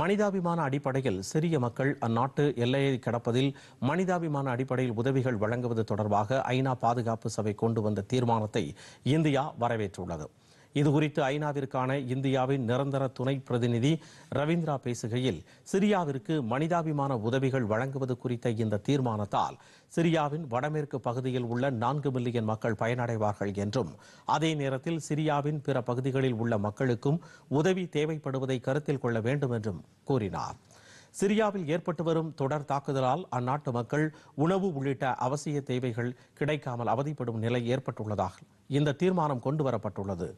மனிதாபிமான அடிப்படையில் சிறிய மக்கள் அந்நாட்டு எல்லையை கடப்பதில் மனிதாபிமான அடிப்படையில் உதவிகள் வழங்குவது தொடர்பாக ஐநா பாதுகாப்பு சபை கொண்டு வந்த தீர்மானத்தை இந்தியா வரவேற்றுள்ளது இது குறித்து ஐநாவிற்கான இந்தியாவின் நிரந்தர துணை பிரதிநிதி ரவீந்திரா பேசுகையில் சிரியாவிற்கு மனிதாபிமான உதவிகள் வழங்குவது குறித்த இந்த தீர்மானத்தால் சிரியாவின் வடமேற்கு பகுதியில் உள்ள நான்கு மில்லியன் மக்கள் பயனடைவார்கள் என்றும் அதே நேரத்தில் சிரியாவின் பிற பகுதிகளில் உள்ள மக்களுக்கும் உதவி தேவைப்படுவதை கருத்தில் கொள்ள வேண்டும் என்றும் கூறினார் சிரியாவில் ஏற்பட்டு வரும் தொடர் தாக்குதலால் அந்நாட்டு மக்கள் உணவு உள்ளிட்ட அவசிய தேவைகள் கிடைக்காமல் அவதிப்படும் நிலை ஏற்பட்டுள்ளதாக இந்த தீர்மானம் கொண்டு வரப்பட்டுள்ளது